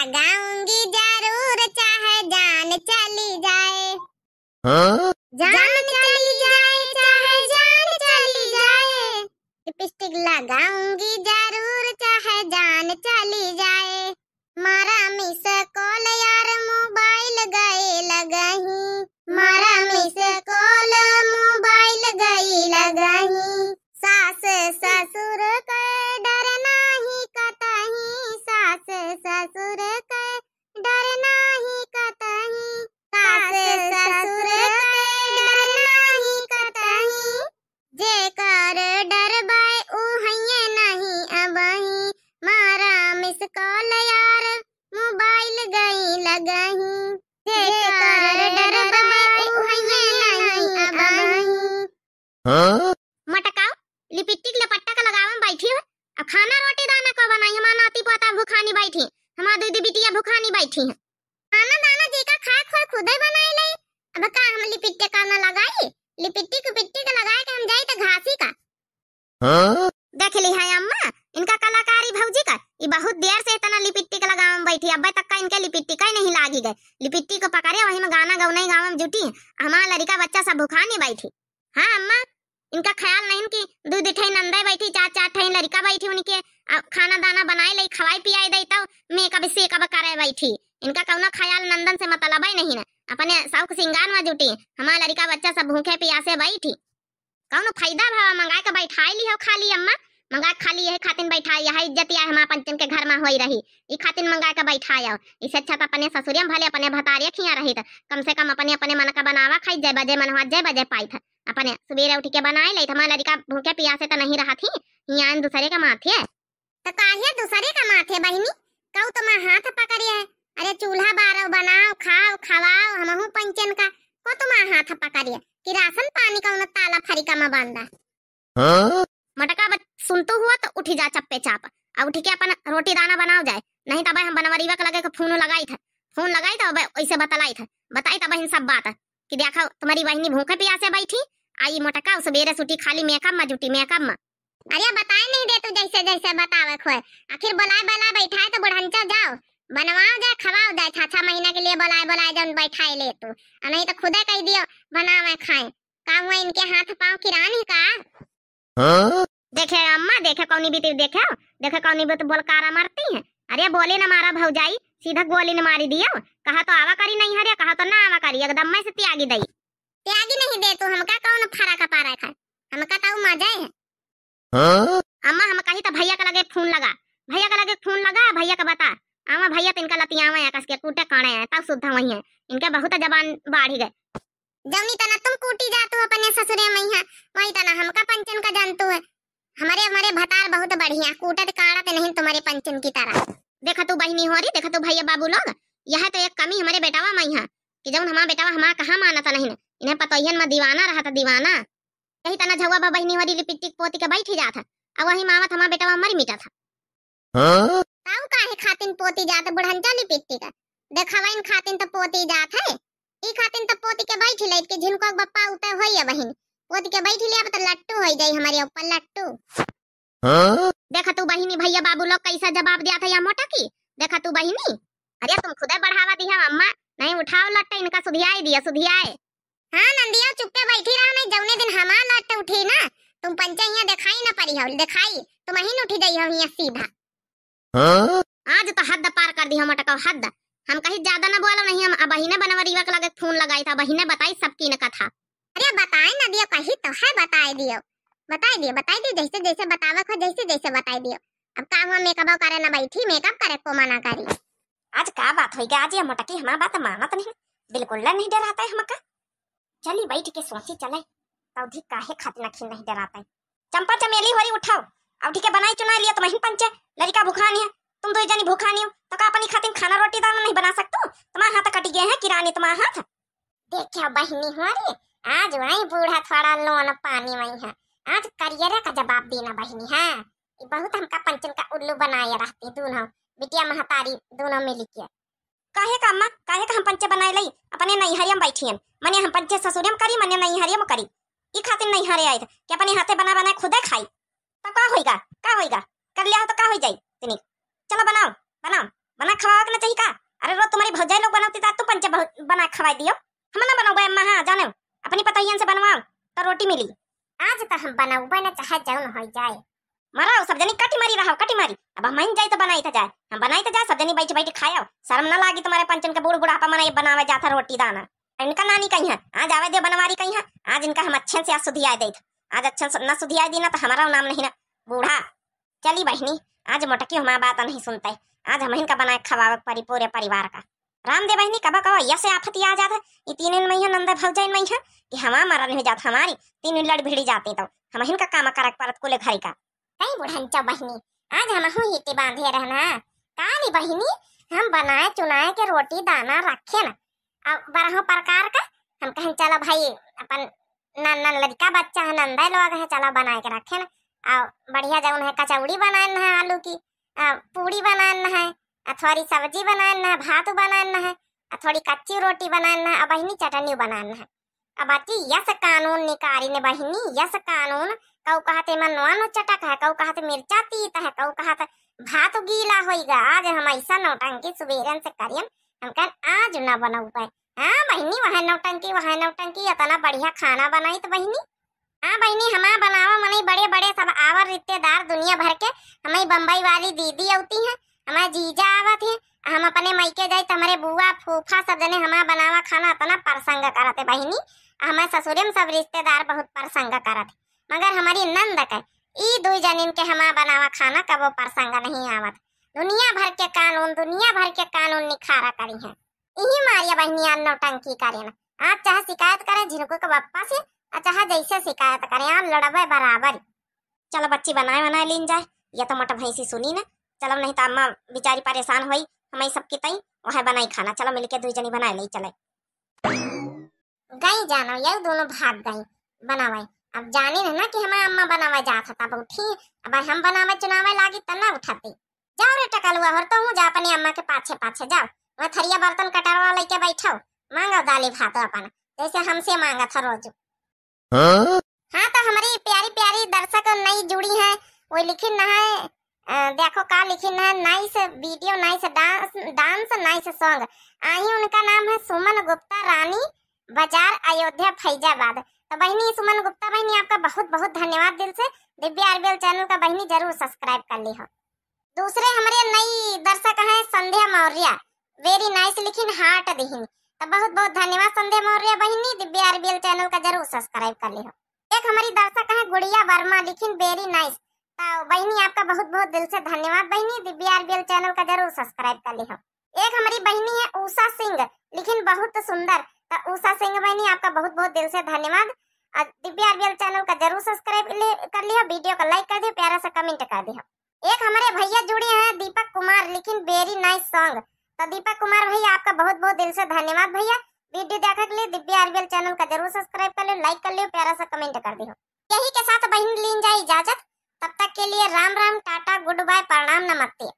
लगाऊंगी जरूर चाहे जान चली जाए हाँ? जान, जान चली जाए चाहे जान चली जाए लिपस्टिक लगाऊंगी जरूर चाहे जान चली जाए मारा हाँ? मटकाओ लिपिटिक लपट्टा का लगाव में बैठी हो अब खाना रोटी दाना को ये माना नाती पोता भूखानी बैठी हमारा दीदी बिटिया भूखानी बैठी है खाना दाना जी का खा खोर खुद ही बनाई ले अब का हम लिपिटिक का ना लगाई लिपिटिक बिट्टी का लगाए के हम जाई तो घासी का हाँ? देख ली है अम्मा इनका कलाकारी भौजी का ये बहुत देर से इतना लिपिटिक का लगाव बैठी अब तक का इनके लिपिटिक का ही नहीं लागी गए लिपिटिक को पकड़े वही में गाना गौना गाँव में जुटी हमारा लड़का बच्चा सब भूखानी बैठी हाँ अम्मा इनका ख्याल नहीं कि दू दिठाई नंदा बैठी चार चार ठई लड़का बैठी उनके खाना दाना बनाई लई खवाई पियाई दई तब मैं कभी से कब करे बैठी इनका कौनो ख्याल नंदन से मतलब है नहीं ना अपने शौक सिंगान में जुटी हमारा लड़का बच्चा सब भूखे प्यासे बैठी कौनो फायदा भावा मंगा के बैठाई ली हो खाली अम्मा मंगा खाली यही खातिन बैठा यही इज्जत या हमारा पंचम के घर में होई रही ई खातिन मंगा के बैठा आओ इसे अच्छा तो अपने ससुरिया भले अपने भतारिया खिया रही था कम से कम अपने अपने मन का बनावा खाई जय बजे मन हुआ जय बजे पाई था अपन सवेरे उठ के बनाए लई तो हमार लड़का भूखे पियासे तो नहीं रहा थी यहाँ दूसरे का माथे है तो काहे दूसरे का माथे बहिनी कहू तो मैं हाथ पकड़िए अरे चूल्हा बारो बनाओ खाओ खवाओ हमहू पंचन का को तो मैं हाथ पकड़िए कि राशन पानी का उन्हें ताला फरीका में बांधा हाँ? मटका बच सुनतो हुआ तो उठ जा चप्पे चाप अब उठ के अपन रोटी दाना बनाओ जाए नहीं तब तो हम बनवरीवा के लगे के फोन लगाई था फोन लगाई था ऐसे बतलाई था बताई था बहन सब बात कि देखो तुम्हारी बहनी भूखे प्यासे बैठी आई मोटका सबेरे सूटी खाली मैं कम जुटी मैं कम अरे बताए नहीं दे तू जैसे जैसे बतावे खोए आखिर बुलाए बोलाए बैठाए तो बुढ़ंचा जाओ बनवाओ जाए खवाओ जाए छाछा महीना के लिए बुलाए बुलाए जाओ बैठाए ले तू और नहीं तो खुदे कह दियो बनावे खाए का हुआ इनके हाथ पांव किरानी का हाँ? देखे अम्मा देखे कौनी बीती देखे देखे कौनी बीत तो बोल कारा मारती है अरे बोले न मारा भाजाई सीधा गोली न मारी दियो कहा तो आवा करी नहीं हरिया कहा तो ना आवा करी एकदम मैं से त्यागी दई त्यागी नहीं दे तो हमका कौन फरा का पारा खा हमका ताऊ तो मजा है हां अम्मा हम कहीं तो भैया का लगे फोन लगा भैया का लगे फोन लगा भैया का बता आवा भैया तो इनका लतिया लतियावा आकाश के कूटे काणे है ताऊ सुद्धा वही है इनका बहुत जबान ही गए जमी तना तुम कूटी जातो अपने ससुरे में मैया वही तना हमका पंचन का जानतो है हमारे हमारे भतार बहुत बढ़िया कूटत काड़त नहीं तुम्हारे पंचन की तरह देखा तू बहनी हो रही देखा तू भैया बाबू लोग यह तो एक कमी हमारे बेटावा मैया कि जब हमारा बेटावा हमारा कहां मानता नहीं नहीं इन्हें पतोहियन में दीवाना रहा था दीवाना यही तना झुआ बहनी हरी लिपिटिक पोती के बैठी जात अब वही मामा थमा बेटा वा मर मिटा था हाँ? काहे खातिन पोती जात बुढ़ंटा लिपिटी का देखवाइन खातिन तो पोती जात है ई खातिन तो पोती के बैठ ही ले के झिनको बप्पा उतर होई है बहन पोती के बैठ लिया तो लट्टू होई जाई हमारे ऊपर लट्टू हाँ? देखा तू बहिनी भैया बाबू लोग कैसा जवाब दिया था या मोटा की देखा तू बहिनी अरे तुम खुदे बढ़ावा दिया अम्मा नहीं उठाओ लट्टा इनका सुधियाए दिया सुधियाए हां नंदिया चुपके बैठी रहा मैं जौने दिन हमार नाट उठी ना तुम पंचैया दिखाई ना परी हो दिखाई तुम तो ही उठी गई हो यहां सीधा हां आज तो हद पार कर दी हम अटकाओ हद हम कहीं ज्यादा ना बोलो नहीं हम अब ही बनवा रीवा के लगे फोन लगाई था बही ने बताई सबकी ने कथा अरे बताए ना दियो कही तो है बताए दियो बताए दियो बताए दियो जैसे जैसे बतावा हो जैसे जैसे बताए दियो अब का हुआ मेकअप करे ना बैठी मेकअप करे को मना करी आज का बात हो गया आज ये मोटकी हमारा बात मानत नहीं बिल्कुल नहीं डराता है हमका चली बैठ के सोची चले तौधी काहे खातना नखी नहीं डराता चंपा चमेली होरी उठाओ अवधि के बनाई चुनाई लिया तुम्हें तो पंचे लड़का भूखानी है तुम दो जानी भूखानी हो तो का अपनी खातिर खाना रोटी दाना नहीं बना सकते तुम्हारे हाथ कट गए हैं किरानी तुम्हारे हाथ देखियो बहनी हमारी आज वही बूढ़ा थोड़ा लोन पानी वही है आज करियर का जवाब देना बहनी है बहुत हमका पंचन का उल्लू बनाए रहते दोनों बिटिया महतारी दोनों मिल के काहे का अम्मा काहे का हम पंचे बनाए लई अपने नैहरियम में बैठियन मने हम पंचे ससुरियम करी मने नहीं हरियम करी ई खातिर नहीं हरे आई के अपने हाथे बना बना खुदे खाई तो का होएगा का होएगा कर लिया तो का हो जाई तनी चलो बनाओ बनाओ बना खवाओ के ना चाहिए का अरे रो तुम्हारी भौजाई लोग बनाती था तू पंच बना खवा दियो हम ना बनाऊ अम्मा हां जाने अपनी पतैयन से बनवाओ तो रोटी मिली आज तो हम बनाऊ बना चाहे जाऊ हो जाए मराओ सब जनी कटी मारी रहा कटी मारी अब हम मन जाए तो बनाई तो जाए हम बनाई तो जाए सब जनी बैठ बैठ खाओ शर्म ना लागी तुम्हारे पंचन के बूढ़ बुढ़ापा मने बनावे जाता रोटी दाना इनका नानी कहीं है आज आवे दे बनवारी कहीं है आज इनका हम अच्छे से आज सुधिया दे आज अच्छे से न सुधिया दी ना तो हमारा नाम नहीं ना बूढ़ा चली बहनी आज मोटकी हमारा बात नहीं सुनते आज हम इनका बनाए खवावे परि पूरे परिवार का रामदेव बहनी कब कब यह से आफत आ जाता ये तीन इन मई नंदा भौजा इन मई है कि हमा मरन हो जाता हमारी तीन इन लड़ भिड़ी जाती तो हम इनका काम करक परत कुल घर का कई बुढ़न चौ बहनी आज हम हूँ हिटी बांधे रहना काली बहनी हम बनाए चुनाए के रोटी दाना रखे ना बारह प्रकार का हम कहें चलो भाई अपन नन नन लड़का बच्चा है नंदा लोग है चलो बना के रखे ना और बढ़िया जगह है कचौड़ी बनाना है आलू की पूड़ी बनाना है थोड़ी सब्जी बनाना है भात बनाना है थोड़ी कच्ची रोटी बनाना है बहनी चटनी बनाना है अब अति यश कानून निकारी ने बहनी यश कानून कऊ कहते नो चटक है कऊ कहते मिर्चा तीत है कऊ कहते भात गीला होगा आज हम ऐसा नौटंकी सुबेरन से करियन हमका आज ना बना उपाय हाँ बहनी वहाँ नौटंकी वहाँ नौटंकी इतना बढ़िया खाना बनाई तो बहनी हाँ बहनी हमारा बनावा मनी बड़े बड़े सब आवर रिश्तेदार दुनिया भर के हमारी बम्बई वाली दीदी आती हैं हमारे जीजा आवत हैं हम अपने मईके जाए तो हमारे बुआ फूफा सब जने हमारा बनावा खाना इतना प्रसंग करते बहनी हमारे ससुरे में सब रिश्तेदार बहुत प्रसंग करते मगर हमारी नंद के ई दो जनिन के हमारा बनावा खाना कबो प्रसंग नहीं आवत दुनिया भर के कानून दुनिया भर के कानून निखारा करी है यही मारिया बहनिया नौटंकी करे ना आप चाहे शिकायत करें झिनको के बप्पा से और चाहे जैसे शिकायत करें आप लड़बे बराबर चलो बच्ची बनाए बनाए लीन जाए ये तो मोटा भैंसी सुनी ना चलो नहीं तो अम्मा बेचारी परेशान हुई हमारी सबकी तई वह बनाई खाना चलो मिलके दो जनी बनाए ले चले गई जानो ये दोनों भाग गई बनावे अब जाने ना कि हमारा अम्मा बनावे जाता था तब उठी अब हम बनावे चुनावे लागी तना तो उठाते जाओ रे टकालुआ हर तुम तो जा अपनी अम्मा के पाछे पाछे जाओ वहां थरिया बर्तन कटारवा लेके बैठो मांगो दाली भात अपन जैसे हमसे मांगा था रोज हाँ? हाँ तो हमारी प्यारी प्यारी दर्शक नई जुड़ी है वो लिखी ना है देखो का लिखी न है nice video nice dance dance nice song आई उनका नाम है सुमन गुप्ता रानी बाजार अयोध्या फैजाबाद तो बहनी सुमन गुप्ता बहनी आपका बहुत बहुत धन्यवाद दिल से दिव्या आरबीएल चैनल का बहनी जरूर सब्सक्राइब कर ली हो दूसरे हमारे नई दर्शक हैं संध्या मौर्य वेरी नाइस लिखिन हार्ट दिहिन तो बहुत बहुत धन्यवाद संध्या मौर्य बहिनी दिव्या आरबीएल चैनल का जरूर सब्सक्राइब कर लियो एक हमारी दर्शक है गुड़िया वर्मा लिखिन वेरी नाइस तो बहिनी आपका बहुत बहुत दिल से धन्यवाद बहिनी दिव्या आरबीएल चैनल का जरूर सब्सक्राइब कर लियो एक हमारी बहिनी है उषा सिंह लिखिन बहुत सुंदर तो उषा सिंह बहनी आपका बहुत बहुत दिल से धन्यवाद दिव्या आरबीएल चैनल का जरूर सब्सक्राइब कर लियो वीडियो को लाइक कर दियो प्यारा सा कमेंट कर दिया एक हमारे भैया जुड़े हैं दीपक कुमार लेकिन वेरी नाइस सॉन्ग तो दीपक कुमार भैया आपका बहुत बहुत दिल से धन्यवाद भैया वीडियो देखने के लिए दिव्या आरबीएल चैनल का जरूर सब्सक्राइब कर लो लाइक कर लो प्यारा सा कमेंट कर दियो यही के साथ बहन लीन जाए इजाजत तब तक के लिए Ram Ram tata good bye प्रणाम नमस्ते